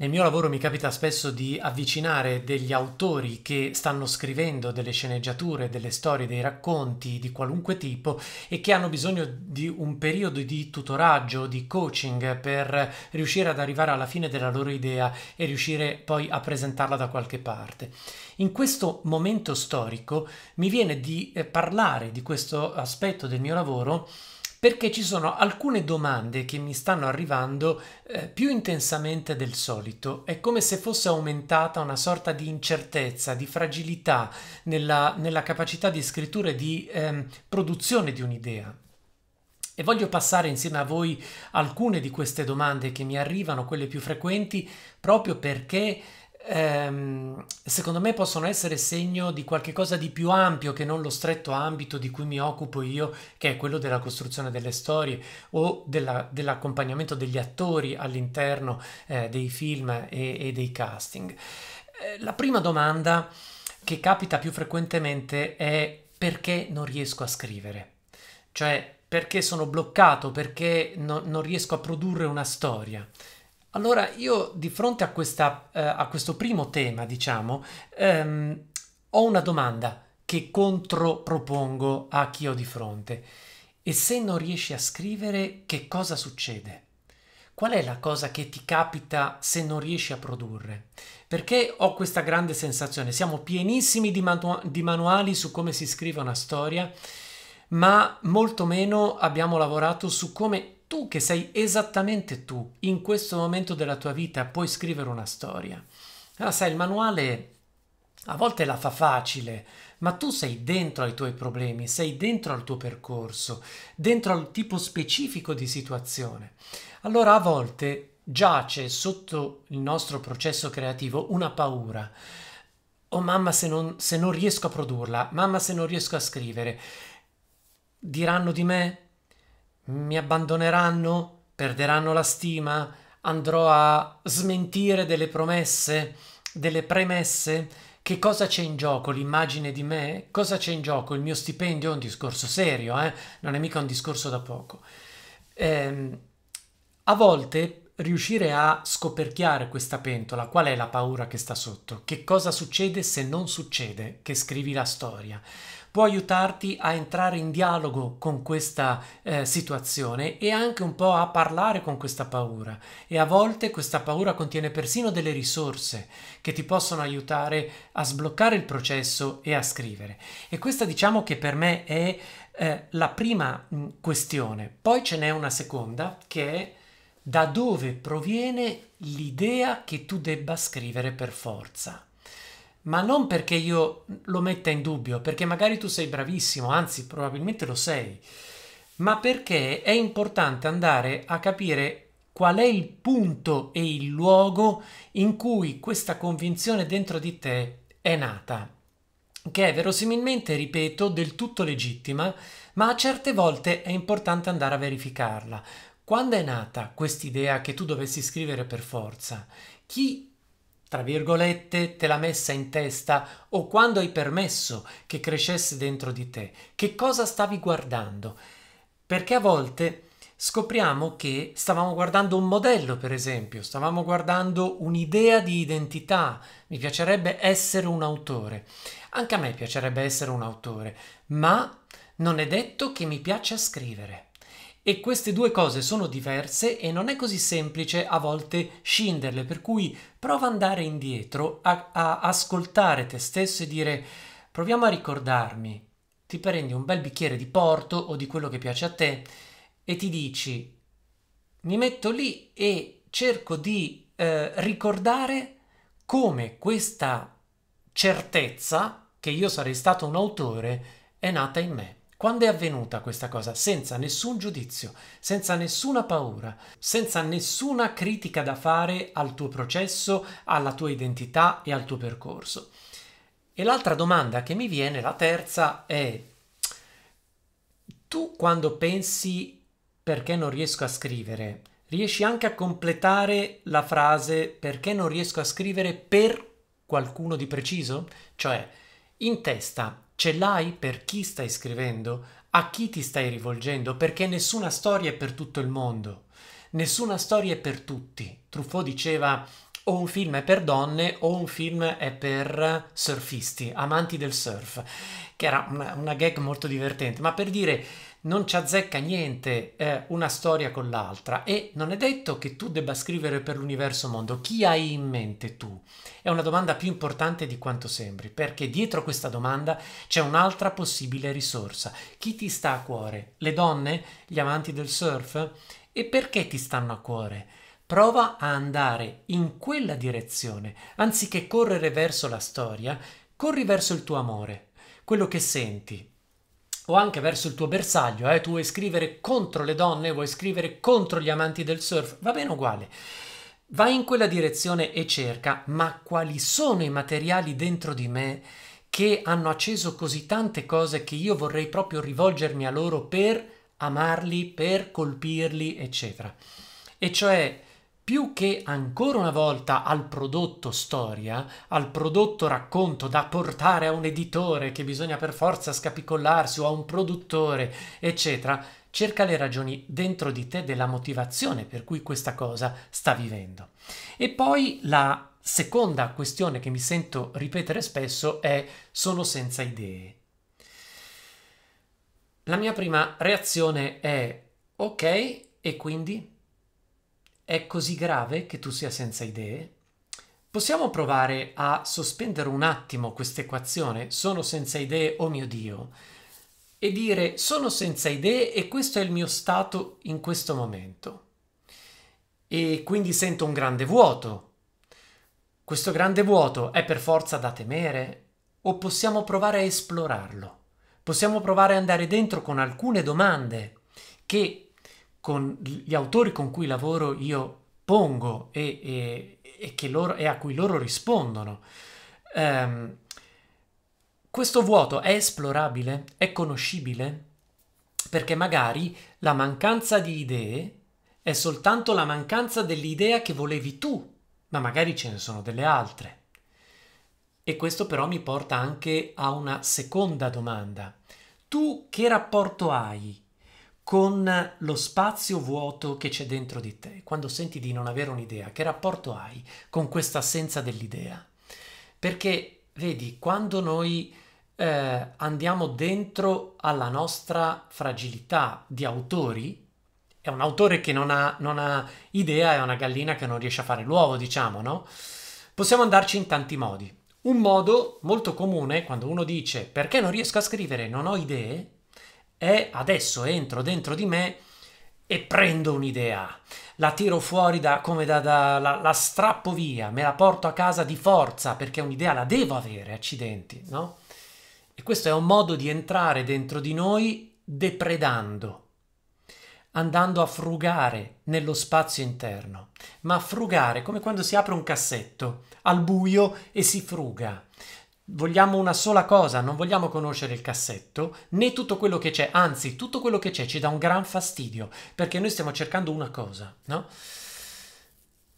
Nel mio lavoro mi capita spesso di avvicinare degli autori che stanno scrivendo delle sceneggiature, delle storie, dei racconti di qualunque tipo e che hanno bisogno di un periodo di tutoraggio, di coaching per riuscire ad arrivare alla fine della loro idea e riuscire poi a presentarla da qualche parte. In questo momento storico mi viene di eh, parlare di questo aspetto del mio lavoro perché ci sono alcune domande che mi stanno arrivando eh, più intensamente del solito. È come se fosse aumentata una sorta di incertezza, di fragilità nella, nella capacità di scrittura e di ehm, produzione di un'idea. E voglio passare insieme a voi alcune di queste domande che mi arrivano, quelle più frequenti, proprio perché ehm, secondo me possono essere segno di qualcosa di più ampio che non lo stretto ambito di cui mi occupo io, che è quello della costruzione delle storie o della, dell'accompagnamento degli attori all'interno eh, dei film e, e dei casting. Eh, la prima domanda che capita più frequentemente è perché non riesco a scrivere? Cioè, perché sono bloccato, perché no, non riesco a produrre una storia. Allora io di fronte a, questa, eh, a questo primo tema, diciamo, ehm, ho una domanda che contropropongo a chi ho di fronte. E se non riesci a scrivere, che cosa succede? Qual è la cosa che ti capita se non riesci a produrre? Perché ho questa grande sensazione, siamo pienissimi di, manu- di manuali su come si scrive una storia, ma molto meno abbiamo lavorato su come tu che sei esattamente tu, in questo momento della tua vita, puoi scrivere una storia. Allora, sai, il manuale a volte la fa facile, ma tu sei dentro ai tuoi problemi, sei dentro al tuo percorso, dentro al tipo specifico di situazione. Allora, a volte giace sotto il nostro processo creativo una paura. Oh mamma se non, se non riesco a produrla, mamma se non riesco a scrivere, diranno di me, mi abbandoneranno? Perderanno la stima? Andrò a smentire delle promesse? Delle premesse? Che cosa c'è in gioco? L'immagine di me? Cosa c'è in gioco? Il mio stipendio? È un discorso serio, eh? Non è mica un discorso da poco. Ehm, a volte riuscire a scoperchiare questa pentola, qual è la paura che sta sotto? Che cosa succede se non succede che scrivi la storia? può aiutarti a entrare in dialogo con questa eh, situazione e anche un po' a parlare con questa paura. E a volte questa paura contiene persino delle risorse che ti possono aiutare a sbloccare il processo e a scrivere. E questa diciamo che per me è eh, la prima mh, questione. Poi ce n'è una seconda che è da dove proviene l'idea che tu debba scrivere per forza ma non perché io lo metta in dubbio, perché magari tu sei bravissimo, anzi probabilmente lo sei, ma perché è importante andare a capire qual è il punto e il luogo in cui questa convinzione dentro di te è nata, che è verosimilmente, ripeto, del tutto legittima, ma a certe volte è importante andare a verificarla. Quando è nata quest'idea che tu dovessi scrivere per forza? Chi tra virgolette, te l'ha messa in testa o quando hai permesso che crescesse dentro di te? Che cosa stavi guardando? Perché a volte scopriamo che stavamo guardando un modello, per esempio, stavamo guardando un'idea di identità. Mi piacerebbe essere un autore. Anche a me piacerebbe essere un autore, ma non è detto che mi piaccia scrivere. E queste due cose sono diverse e non è così semplice a volte scinderle, per cui prova ad andare indietro, a, a ascoltare te stesso e dire proviamo a ricordarmi, ti prendi un bel bicchiere di porto o di quello che piace a te e ti dici mi metto lì e cerco di eh, ricordare come questa certezza che io sarei stato un autore è nata in me. Quando è avvenuta questa cosa? Senza nessun giudizio, senza nessuna paura, senza nessuna critica da fare al tuo processo, alla tua identità e al tuo percorso. E l'altra domanda che mi viene, la terza, è tu quando pensi perché non riesco a scrivere, riesci anche a completare la frase perché non riesco a scrivere per qualcuno di preciso? Cioè, in testa Ce l'hai per chi stai scrivendo? A chi ti stai rivolgendo? Perché nessuna storia è per tutto il mondo. Nessuna storia è per tutti. Truffaut diceva o un film è per donne o un film è per surfisti, amanti del surf, che era una, una gag molto divertente, ma per dire non ci azzecca niente eh, una storia con l'altra e non è detto che tu debba scrivere per l'universo mondo. Chi hai in mente tu? È una domanda più importante di quanto sembri, perché dietro questa domanda c'è un'altra possibile risorsa. Chi ti sta a cuore? Le donne? Gli amanti del surf? E perché ti stanno a cuore? Prova a andare in quella direzione, anziché correre verso la storia, corri verso il tuo amore, quello che senti, o anche verso il tuo bersaglio, eh? tu vuoi scrivere contro le donne, vuoi scrivere contro gli amanti del surf, va bene uguale. Vai in quella direzione e cerca, ma quali sono i materiali dentro di me che hanno acceso così tante cose che io vorrei proprio rivolgermi a loro per amarli, per colpirli, eccetera. E cioè più che ancora una volta al prodotto storia, al prodotto racconto da portare a un editore che bisogna per forza scapicollarsi o a un produttore, eccetera, cerca le ragioni dentro di te della motivazione per cui questa cosa sta vivendo. E poi la seconda questione che mi sento ripetere spesso è sono senza idee. La mia prima reazione è ok e quindi è così grave che tu sia senza idee? Possiamo provare a sospendere un attimo questa equazione, sono senza idee, oh mio Dio, e dire sono senza idee e questo è il mio stato in questo momento. E quindi sento un grande vuoto. Questo grande vuoto è per forza da temere o possiamo provare a esplorarlo? Possiamo provare ad andare dentro con alcune domande che con gli autori con cui lavoro io pongo e, e, e, loro, e a cui loro rispondono. Um, questo vuoto è esplorabile, è conoscibile, perché magari la mancanza di idee è soltanto la mancanza dell'idea che volevi tu, ma magari ce ne sono delle altre. E questo però mi porta anche a una seconda domanda. Tu che rapporto hai con lo spazio vuoto che c'è dentro di te, quando senti di non avere un'idea, che rapporto hai con questa assenza dell'idea? Perché vedi, quando noi eh, andiamo dentro alla nostra fragilità di autori, è un autore che non ha, non ha idea, è una gallina che non riesce a fare l'uovo, diciamo, no? Possiamo andarci in tanti modi. Un modo molto comune quando uno dice perché non riesco a scrivere, non ho idee, è adesso entro dentro di me e prendo un'idea, la tiro fuori da, come da, da la, la, strappo via, me la porto a casa di forza perché un'idea la devo avere, accidenti, no? E questo è un modo di entrare dentro di noi depredando, andando a frugare nello spazio interno, ma frugare come quando si apre un cassetto al buio e si fruga Vogliamo una sola cosa, non vogliamo conoscere il cassetto né tutto quello che c'è, anzi tutto quello che c'è ci dà un gran fastidio perché noi stiamo cercando una cosa, no?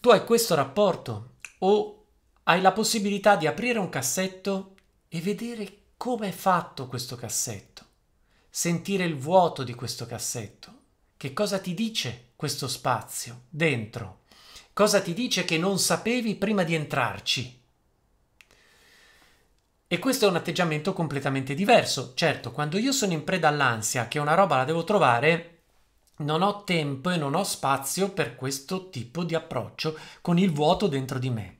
Tu hai questo rapporto o hai la possibilità di aprire un cassetto e vedere come è fatto questo cassetto, sentire il vuoto di questo cassetto, che cosa ti dice questo spazio dentro, cosa ti dice che non sapevi prima di entrarci. E questo è un atteggiamento completamente diverso. Certo, quando io sono in preda all'ansia, che una roba la devo trovare, non ho tempo e non ho spazio per questo tipo di approccio con il vuoto dentro di me.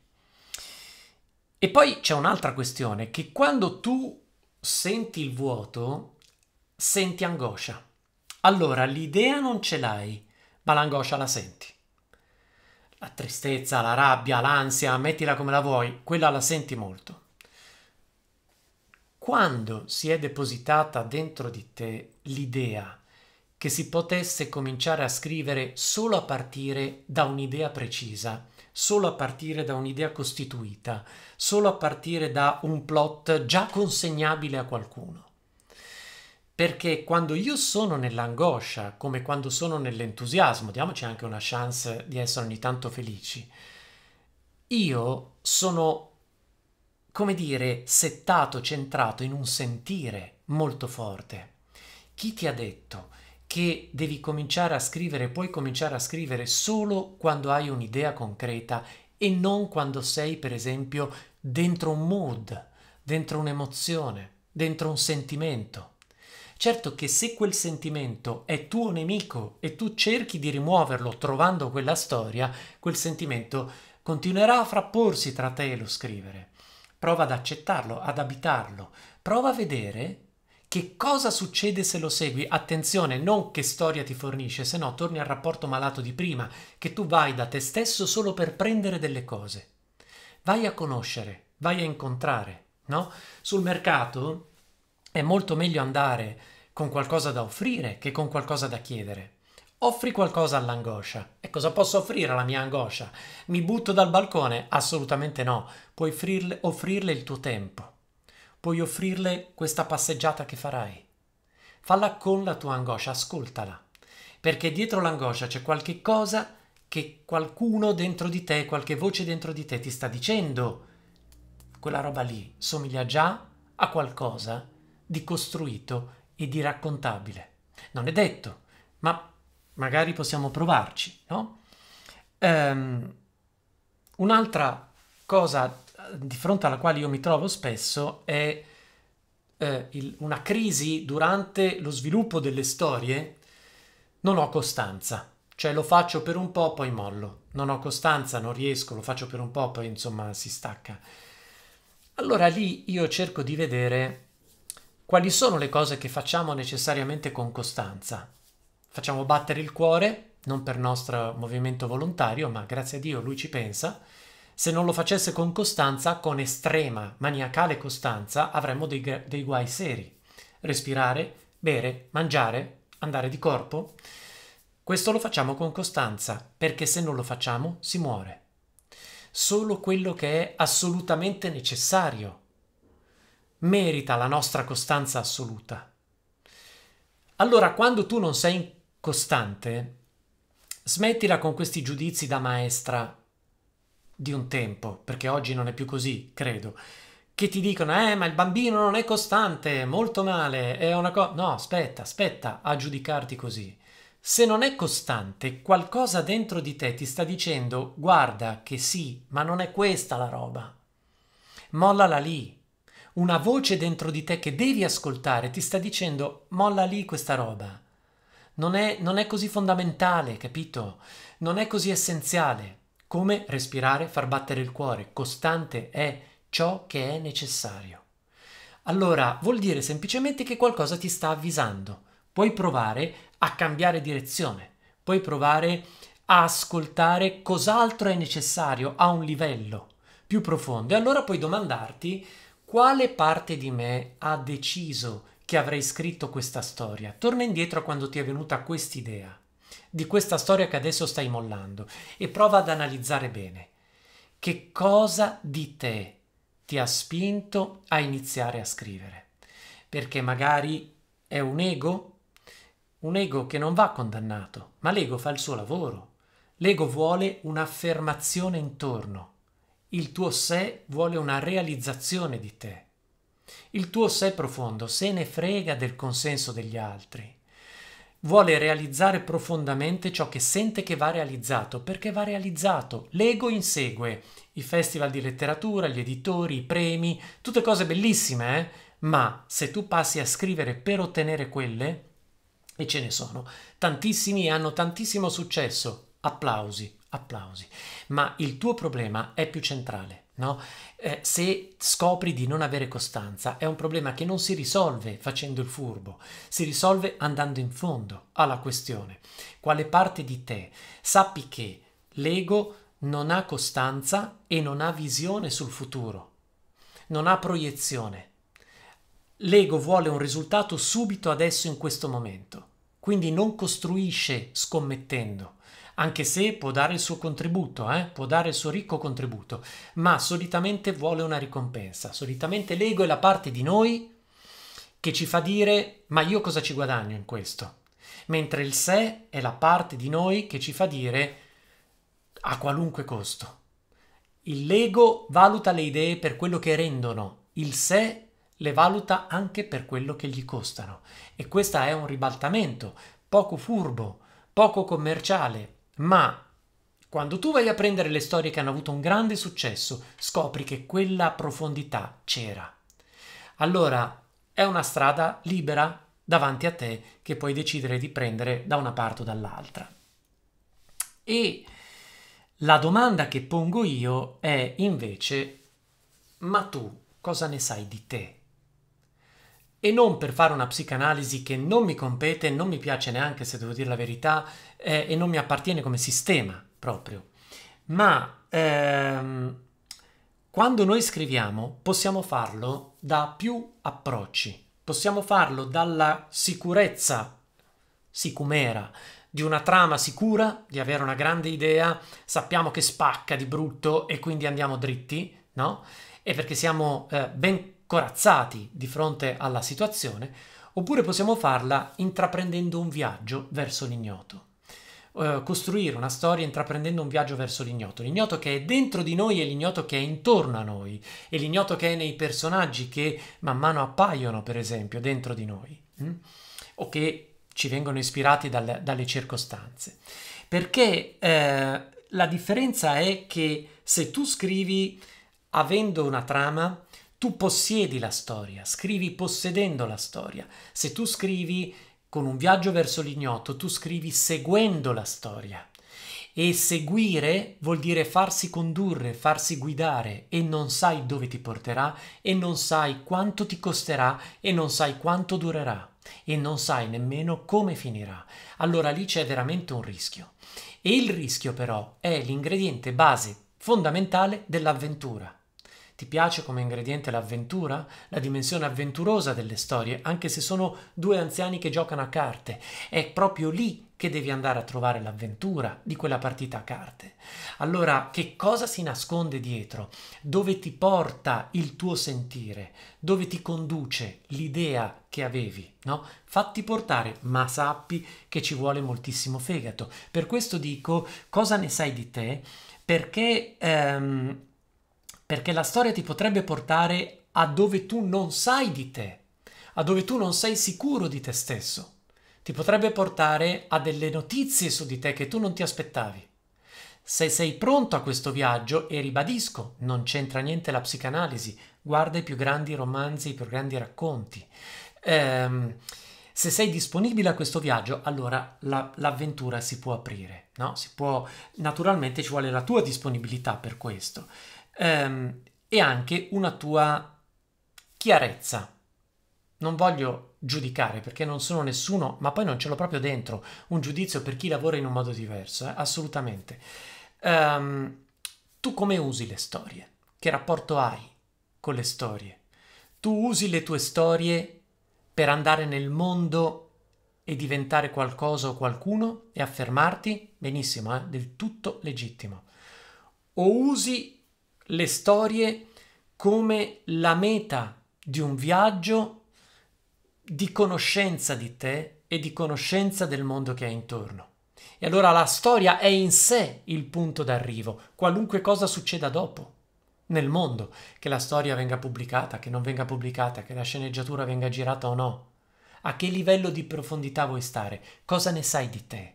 E poi c'è un'altra questione, che quando tu senti il vuoto, senti angoscia. Allora l'idea non ce l'hai, ma l'angoscia la senti. La tristezza, la rabbia, l'ansia, mettila come la vuoi, quella la senti molto. Quando si è depositata dentro di te l'idea che si potesse cominciare a scrivere solo a partire da un'idea precisa, solo a partire da un'idea costituita, solo a partire da un plot già consegnabile a qualcuno. Perché quando io sono nell'angoscia, come quando sono nell'entusiasmo, diamoci anche una chance di essere ogni tanto felici, io sono come dire, settato, centrato in un sentire molto forte. Chi ti ha detto che devi cominciare a scrivere, puoi cominciare a scrivere solo quando hai un'idea concreta e non quando sei, per esempio, dentro un mood, dentro un'emozione, dentro un sentimento? Certo che se quel sentimento è tuo nemico e tu cerchi di rimuoverlo trovando quella storia, quel sentimento continuerà a frapporsi tra te e lo scrivere prova ad accettarlo, ad abitarlo, prova a vedere che cosa succede se lo segui? Attenzione, non che storia ti fornisce, se no torni al rapporto malato di prima, che tu vai da te stesso solo per prendere delle cose. Vai a conoscere, vai a incontrare, no? Sul mercato è molto meglio andare con qualcosa da offrire che con qualcosa da chiedere. Offri qualcosa all'angoscia. E cosa posso offrire alla mia angoscia? Mi butto dal balcone? Assolutamente no. Puoi offrirle, offrirle, il tuo tempo. Puoi offrirle questa passeggiata che farai. Falla con la tua angoscia, ascoltala. Perché dietro l'angoscia c'è qualche cosa che qualcuno dentro di te, qualche voce dentro di te ti sta dicendo. Quella roba lì somiglia già a qualcosa di costruito e di raccontabile. Non è detto, ma magari possiamo provarci, no? Um, un'altra cosa eh, di fronte alla quale io mi trovo spesso è eh, il, una crisi durante lo sviluppo delle storie, non ho costanza, cioè lo faccio per un po', poi mollo, non ho costanza, non riesco, lo faccio per un po', poi insomma si stacca. Allora lì io cerco di vedere quali sono le cose che facciamo necessariamente con costanza facciamo battere il cuore, non per nostro movimento volontario, ma grazie a Dio lui ci pensa. Se non lo facesse con costanza, con estrema, maniacale costanza, avremmo dei, dei guai seri. Respirare, bere, mangiare, andare di corpo. Questo lo facciamo con costanza, perché se non lo facciamo si muore. Solo quello che è assolutamente necessario merita la nostra costanza assoluta. Allora, quando tu non sei in Costante, smettila con questi giudizi da maestra di un tempo, perché oggi non è più così, credo, che ti dicono, eh, ma il bambino non è costante, molto male, è una cosa... No, aspetta, aspetta a giudicarti così. Se non è costante, qualcosa dentro di te ti sta dicendo, guarda che sì, ma non è questa la roba. Mollala lì. Una voce dentro di te che devi ascoltare ti sta dicendo, molla lì questa roba non è, non è così fondamentale, capito? Non è così essenziale. Come respirare, far battere il cuore, costante è ciò che è necessario. Allora, vuol dire semplicemente che qualcosa ti sta avvisando. Puoi provare a cambiare direzione, puoi provare a ascoltare cos'altro è necessario a un livello più profondo e allora puoi domandarti quale parte di me ha deciso che avrei scritto questa storia. Torna indietro quando ti è venuta quest'idea, di questa storia che adesso stai mollando, e prova ad analizzare bene. Che cosa di te ti ha spinto a iniziare a scrivere? Perché magari è un ego? Un ego che non va condannato, ma l'ego fa il suo lavoro. L'ego vuole un'affermazione intorno. Il tuo sé vuole una realizzazione di te. Il tuo sé profondo se ne frega del consenso degli altri. Vuole realizzare profondamente ciò che sente che va realizzato, perché va realizzato. L'ego insegue i festival di letteratura, gli editori, i premi, tutte cose bellissime, eh? ma se tu passi a scrivere per ottenere quelle, e ce ne sono, tantissimi e hanno tantissimo successo, applausi, applausi, ma il tuo problema è più centrale. No? Eh, se scopri di non avere costanza è un problema che non si risolve facendo il furbo, si risolve andando in fondo alla questione. Quale parte di te? Sappi che l'ego non ha costanza e non ha visione sul futuro, non ha proiezione. L'ego vuole un risultato subito adesso in questo momento, quindi non costruisce scommettendo anche se può dare il suo contributo, eh? può dare il suo ricco contributo, ma solitamente vuole una ricompensa, solitamente l'ego è la parte di noi che ci fa dire ma io cosa ci guadagno in questo, mentre il sé è la parte di noi che ci fa dire a qualunque costo. Il l'ego valuta le idee per quello che rendono, il sé le valuta anche per quello che gli costano. E questo è un ribaltamento poco furbo, poco commerciale, ma quando tu vai a prendere le storie che hanno avuto un grande successo, scopri che quella profondità c'era. Allora è una strada libera davanti a te che puoi decidere di prendere da una parte o dall'altra. E la domanda che pongo io è invece, ma tu cosa ne sai di te? e non per fare una psicanalisi che non mi compete, non mi piace neanche se devo dire la verità eh, e non mi appartiene come sistema proprio. Ma ehm, quando noi scriviamo possiamo farlo da più approcci, possiamo farlo dalla sicurezza sicumera di una trama sicura, di avere una grande idea, sappiamo che spacca di brutto e quindi andiamo dritti, no? E perché siamo eh, ben corazzati di fronte alla situazione, oppure possiamo farla intraprendendo un viaggio verso l'ignoto. Eh, costruire una storia intraprendendo un viaggio verso l'ignoto, l'ignoto che è dentro di noi e l'ignoto che è intorno a noi, e l'ignoto che è nei personaggi che man mano appaiono, per esempio, dentro di noi, mh? Mm? o che ci vengono ispirati dal, dalle circostanze. Perché eh, la differenza è che se tu scrivi avendo una trama, tu possiedi la storia, scrivi possedendo la storia. Se tu scrivi con un viaggio verso l'ignoto, tu scrivi seguendo la storia. E seguire vuol dire farsi condurre, farsi guidare e non sai dove ti porterà e non sai quanto ti costerà e non sai quanto durerà e non sai nemmeno come finirà. Allora lì c'è veramente un rischio. E il rischio però è l'ingrediente base fondamentale dell'avventura. Ti piace come ingrediente l'avventura? La dimensione avventurosa delle storie, anche se sono due anziani che giocano a carte. È proprio lì che devi andare a trovare l'avventura di quella partita a carte. Allora, che cosa si nasconde dietro? Dove ti porta il tuo sentire? Dove ti conduce l'idea che avevi, no? Fatti portare, ma sappi che ci vuole moltissimo fegato. Per questo dico, cosa ne sai di te? Perché ehm, perché la storia ti potrebbe portare a dove tu non sai di te, a dove tu non sei sicuro di te stesso. Ti potrebbe portare a delle notizie su di te che tu non ti aspettavi. Se sei pronto a questo viaggio, e ribadisco, non c'entra niente la psicanalisi, guarda i più grandi romanzi, i più grandi racconti. Ehm, se sei disponibile a questo viaggio, allora la, l'avventura si può aprire, no? Si può, naturalmente ci vuole la tua disponibilità per questo ehm, e anche una tua chiarezza. Non voglio giudicare perché non sono nessuno, ma poi non ce l'ho proprio dentro un giudizio per chi lavora in un modo diverso, eh? assolutamente. Um, tu come usi le storie? Che rapporto hai con le storie? Tu usi le tue storie per andare nel mondo e diventare qualcosa o qualcuno e affermarti? Benissimo, è eh? del tutto legittimo. O usi le storie come la meta di un viaggio di conoscenza di te e di conoscenza del mondo che hai intorno. E allora la storia è in sé il punto d'arrivo, qualunque cosa succeda dopo nel mondo, che la storia venga pubblicata, che non venga pubblicata, che la sceneggiatura venga girata o no. A che livello di profondità vuoi stare? Cosa ne sai di te?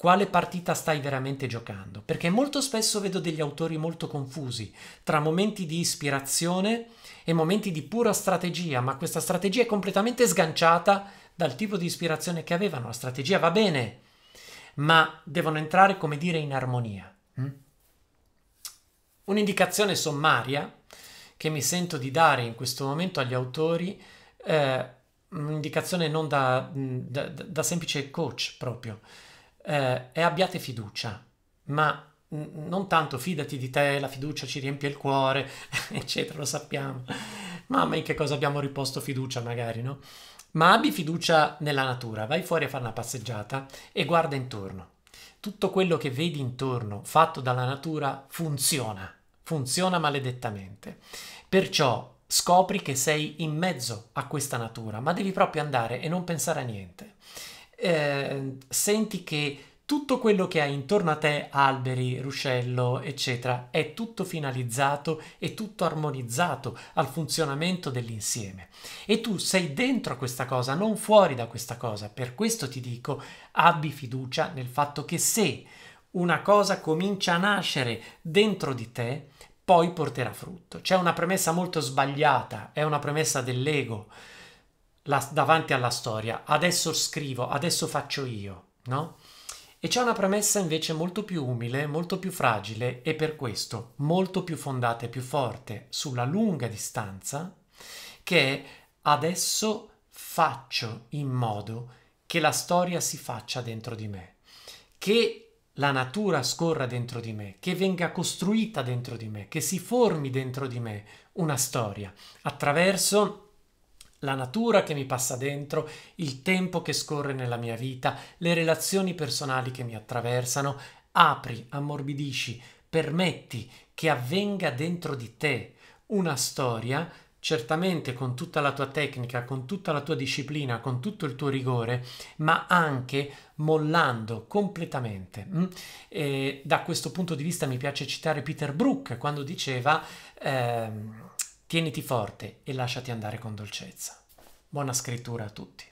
quale partita stai veramente giocando, perché molto spesso vedo degli autori molto confusi tra momenti di ispirazione e momenti di pura strategia, ma questa strategia è completamente sganciata dal tipo di ispirazione che avevano. La strategia va bene, ma devono entrare, come dire, in armonia. Mm? Un'indicazione sommaria che mi sento di dare in questo momento agli autori eh, un'indicazione non da, da, da semplice coach proprio, eh, e abbiate fiducia, ma non tanto fidati di te, la fiducia ci riempie il cuore, eccetera, lo sappiamo. Mamma, in che cosa abbiamo riposto fiducia magari, no? Ma abbi fiducia nella natura, vai fuori a fare una passeggiata e guarda intorno. Tutto quello che vedi intorno fatto dalla natura funziona, funziona maledettamente. Perciò scopri che sei in mezzo a questa natura, ma devi proprio andare e non pensare a niente eh, senti che tutto quello che hai intorno a te, alberi, ruscello, eccetera, è tutto finalizzato e tutto armonizzato al funzionamento dell'insieme. E tu sei dentro a questa cosa, non fuori da questa cosa. Per questo ti dico, abbi fiducia nel fatto che se una cosa comincia a nascere dentro di te, poi porterà frutto. C'è una premessa molto sbagliata, è una premessa dell'ego la, davanti alla storia, adesso scrivo, adesso faccio io, no? E c'è una premessa invece molto più umile, molto più fragile e per questo molto più fondata e più forte sulla lunga distanza, che è adesso faccio in modo che la storia si faccia dentro di me, che la natura scorra dentro di me, che venga costruita dentro di me, che si formi dentro di me una storia attraverso la natura che mi passa dentro, il tempo che scorre nella mia vita, le relazioni personali che mi attraversano, apri, ammorbidisci, permetti che avvenga dentro di te una storia, certamente con tutta la tua tecnica, con tutta la tua disciplina, con tutto il tuo rigore, ma anche mollando completamente. Mm? E da questo punto di vista mi piace citare Peter Brook quando diceva... Ehm, Tieniti forte e lasciati andare con dolcezza. Buona scrittura a tutti.